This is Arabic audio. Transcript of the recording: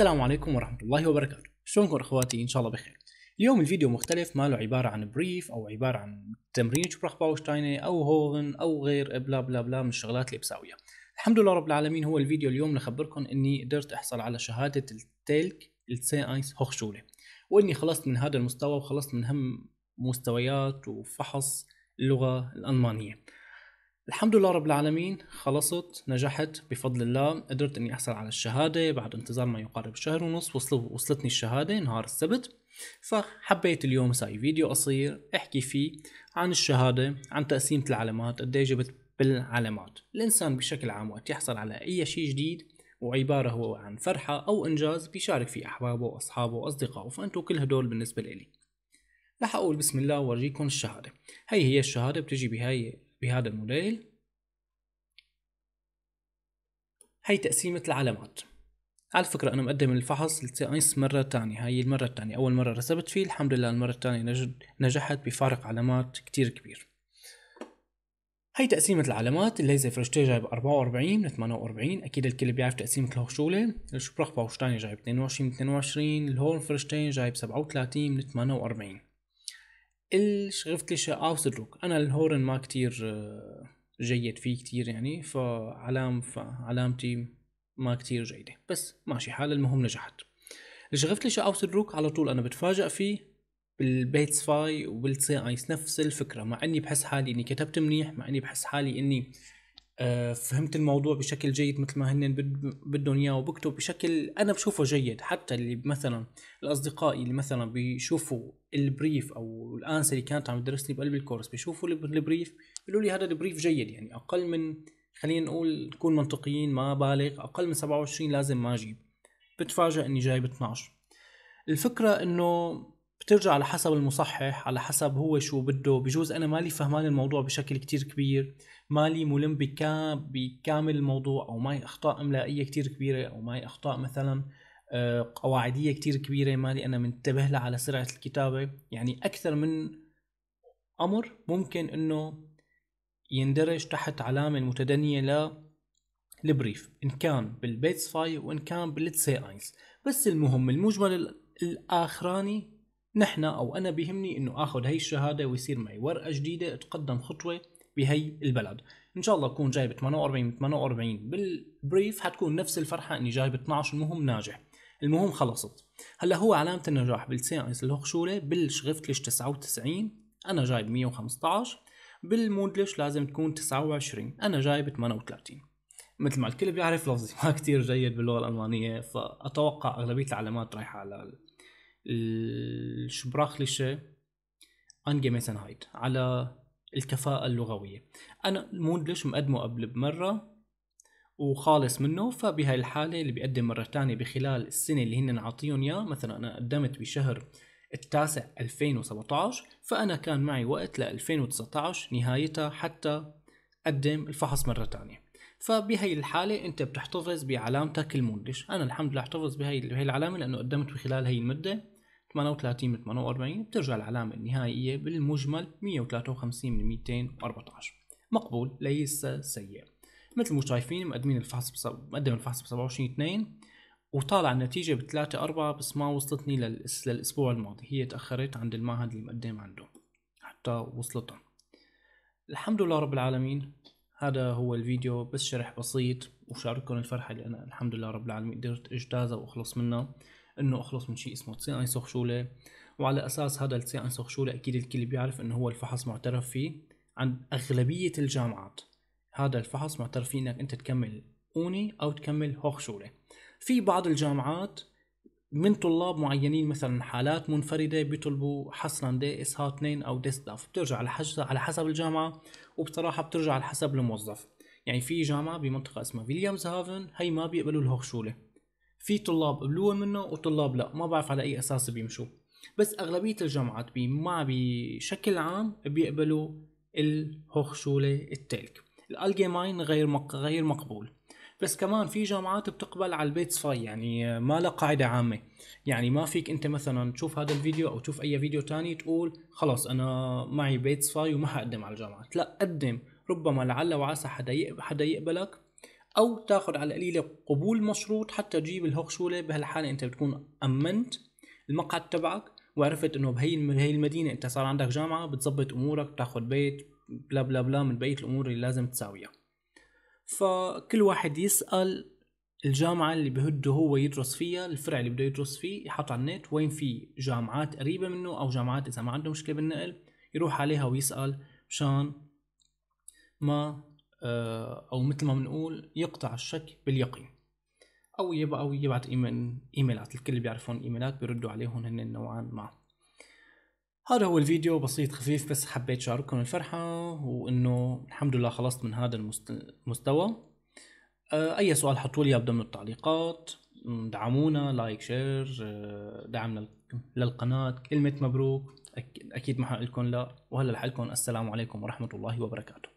السلام عليكم ورحمة الله وبركاته شلونكم اخواتي ان شاء الله بخير اليوم الفيديو مختلف ما له عبارة عن بريف او عبارة عن تمرين شبرخ باوشتاينه او هوغن او غير بلا بلا بلا من الشغلات اللي بساويها الحمد لله رب العالمين هو الفيديو اليوم لخبركم اني قدرت احصل على شهادة التلك السي ايس هوخشولة واني خلصت من هذا المستوى وخلصت من هم مستويات وفحص اللغة الألمانية الحمد لله رب العالمين خلصت نجحت بفضل الله قدرت اني احصل على الشهاده بعد انتظار ما يقارب شهر ونص وصلت وصلتني الشهاده نهار السبت فحبيت اليوم ساي فيديو قصير احكي فيه عن الشهاده عن تقسيمه العلامات قد جبت بالعلامات الانسان بشكل عام وقت يحصل على اي شيء جديد وعبارة هو عن فرحة أو إنجاز بيشارك فيه أحبابه وأصحابه وأصدقائه فأنتو كل هدول بالنسبة لي رح أقول بسم الله وارجيكم الشهادة هي هي الشهادة بتجي بهاي بهذا الموديل هي تقسيمة العلامات على فكرة أنا مقدم الفحص لساينس مرة تانية هاي المرة التانية أول مرة رسبت فيه الحمد لله المرة التانية نجحت بفارق علامات كتير كبير هاي تقسيمة العلامات اللي زي فرشتي جايب 44 من 48 أكيد الكل بيعرف تقسيمة الهوشولة الشبرخ باوشتاني جايب 22 من 22 الهورن فرشتين جايب 37 من 48 ايش غفت لي اوسر روك انا الهورن ما كتير آه، جيد فيه كتير يعني فعلام فعلامتي ما كتير جيدة بس ماشي حال المهم نجحت ليش غفت لي اوسر روك على طول انا بتفاجئ فيه بالبيتس فاي وبالسي ايس نفس الفكره مع اني بحس حالي اني كتبت منيح مع اني بحس حالي اني آه، فهمت الموضوع بشكل جيد مثل ما هن بدهم اياه وبكتب بشكل انا بشوفه جيد حتى اللي مثلا الاصدقاء اللي مثلا بيشوفوا البريف او الانسه اللي كانت عم تدرسني بقلب الكورس بيشوفوا البريف بيقولوا لي هذا البريف جيد يعني اقل من خلينا نقول نكون منطقيين ما بالغ اقل من 27 لازم ما اجيب بتفاجئ اني جايب 12 الفكره انه بترجع على حسب المصحح على حسب هو شو بده بجوز انا مالي فهمان الموضوع بشكل كتير كبير مالي ملم بكامل الموضوع او ماي اخطاء املائيه كتير كبيره او ماي اخطاء مثلا آه، قواعديه كتير كبيره مالي انا منتبه لها على سرعه الكتابه يعني اكثر من امر ممكن انه يندرج تحت علامه متدنيه ل البريف ان كان بالبيتس فاي وان كان بالتسي اينز بس المهم المجمل الاخراني نحن أو أنا بيهمني إنه آخذ هي الشهادة ويصير معي ورقة جديدة أتقدم خطوة بهي البلد ان شاء الله اكون جايب 48 من 48 بالبريف حتكون نفس الفرحه اني جايب 12 المهم ناجح المهم خلصت هلا هو علامه النجاح بالساينس بالشغفت ليش 99 انا جايب 115 بالمودلش لازم تكون 29 انا جايب 38 مثل ما الكل بيعرف لفظي ما كتير جيد باللغه الالمانيه فاتوقع اغلبيه العلامات رايحه على الشبراخلشه هايد على الكفاءة اللغوية أنا المود ليش مقدمه قبل بمرة وخالص منه فبهاي الحالة اللي بيقدم مرة تانية بخلال السنة اللي هن عاطيهم إياه مثلا أنا قدمت بشهر التاسع 2017 فأنا كان معي وقت ل 2019 نهايتها حتى قدم الفحص مرة تانية فبهي الحالة أنت بتحتفظ بعلامتك المونلش أنا الحمد لله احتفظ بهي, بهي العلامة لأنه قدمت بخلال هي المدة 38 من 48 بترجع العلامة النهائية بالمجمل 153 من 214 مقبول ليس سيء مثل ما شايفين مقدمين الفحص مقدم الفحص ب 27 2 وطالع النتيجة ب 3 4 بس ما وصلتني للأس... للأسبوع الماضي هي تأخرت عند المعهد اللي مقدم عنده حتى وصلتهم الحمد لله رب العالمين هذا هو الفيديو بس شرح بسيط وشارككم الفرحة اللي أنا الحمد لله رب العالمين قدرت أجتازها وأخلص منها انه اخلص من شيء اسمه تسي انسخ سخشوله وعلى اساس هذا التسي انسخ سخشوله اكيد الكل بيعرف انه هو الفحص معترف فيه عند اغلبية الجامعات هذا الفحص معترف فيه انك انت تكمل اوني او تكمل هوخشولة في بعض الجامعات من طلاب معينين مثلا حالات منفردة بيطلبوا حصرا دي اس ها 2 او دي ستاف بترجع على على حسب الجامعة وبصراحة بترجع على حسب الموظف يعني في جامعة بمنطقة اسمها فيليامز هافن هي ما بيقبلوا الهوخشولة في طلاب قبلوه منه وطلاب لا ما بعرف على اي اساس بيمشوا بس اغلبيه الجامعات ما بشكل عام بيقبلوا الهوخشوله التلك الالجيماين غير مق... غير مقبول بس كمان في جامعات بتقبل على البيت فاي يعني ما لها قاعدة عامة يعني ما فيك انت مثلا تشوف هذا الفيديو او تشوف اي فيديو تاني تقول خلاص انا معي بيت فاي وما حقدم على الجامعات لا قدم ربما لعل وعسى حدا حدا يقبلك او تاخذ على القليله قبول مشروط حتى تجيب الهوكشوله بهالحاله انت بتكون امنت المقعد تبعك وعرفت انه بهي بهي المدينه انت صار عندك جامعه بتظبط امورك بتاخذ بيت بلا بلا بلا من بقيه الامور اللي لازم تساويها فكل واحد يسال الجامعة اللي بهده هو يدرس فيها الفرع اللي بده يدرس فيه يحط على النت وين في جامعات قريبة منه أو جامعات إذا ما عنده مشكلة بالنقل يروح عليها ويسأل مشان ما آه، او مثل ما بنقول يقطع الشك باليقين او يبقى او يبعت ايميل ايميلات الكل اللي بيعرفون ايميلات بيردوا عليهم هن نوعا ما هذا هو الفيديو بسيط خفيف بس حبيت شارككم الفرحة وانه الحمد لله خلصت من هذا المستوى آه، اي سؤال حطوا لي ضمن التعليقات دعمونا لايك شير آه، دعم للقناة كلمة مبروك اكيد ما حقلكم لا وهلا لحالكم السلام عليكم ورحمة الله وبركاته